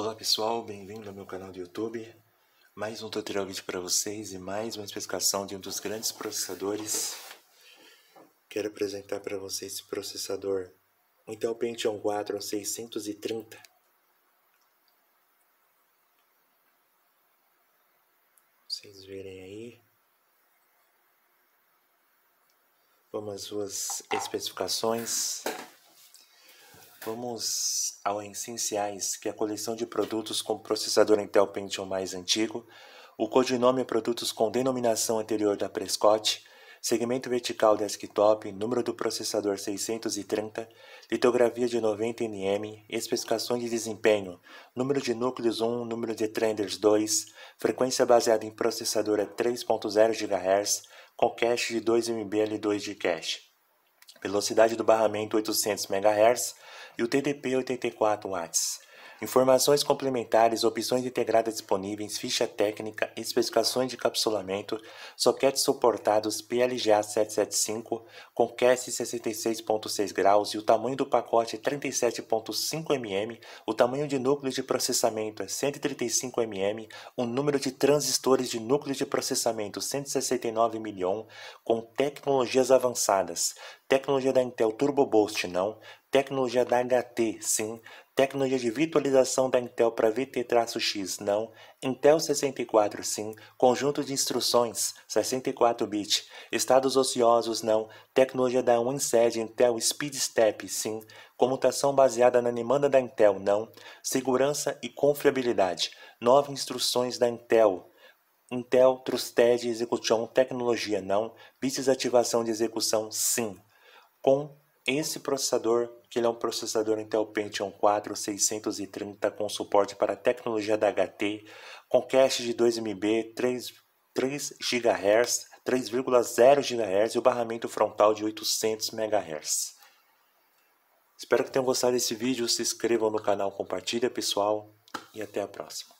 Olá pessoal, bem-vindo ao meu canal do YouTube. Mais um tutorial vídeo para vocês e mais uma especificação de um dos grandes processadores. Quero apresentar para vocês esse processador Intel Pentium 4 630. Vocês verem aí. Vamos às suas especificações. Vamos ao Essenciais, que é a coleção de produtos com processador Intel Pentium mais antigo, o codinome é produtos com denominação anterior da Prescott, segmento vertical desktop, número do processador 630, litografia de 90 nm, especificações de desempenho, número de núcleos 1, número de trenders 2, frequência baseada em processador é 3.0 GHz, com cache de 2 MB L2 de cache. Velocidade do barramento 800 MHz, e o TDP 84 watts. Informações complementares, opções integradas disponíveis, ficha técnica, especificações de capsulamento, soquetes suportados PLGA 775 com CAS 66.6 graus e o tamanho do pacote é 37.5 mm, o tamanho de núcleo de processamento é 135 mm, o número de transistores de núcleo de processamento 169 milhão, com tecnologias avançadas, tecnologia da Intel Turbo Boost não, Tecnologia da HT, sim. Tecnologia de virtualização da Intel para VT-X, não. Intel 64, sim. Conjunto de instruções, 64-bit. Estados ociosos, não. Tecnologia da WinSed Intel Speed Step, sim. Comutação baseada na demanda da Intel, não. Segurança e confiabilidade. Nove instruções da Intel. Intel Trusted Execution Tecnologia, não. Bits de ativação de execução, sim. Com esse processador que ele é um processador Intel Pentium 4 630 com suporte para tecnologia da HT, com cache de 2MB, 3, 3 GHz, 3,0 GHz e o barramento frontal de 800 MHz. Espero que tenham gostado desse vídeo, se inscrevam no canal, compartilha pessoal e até a próxima.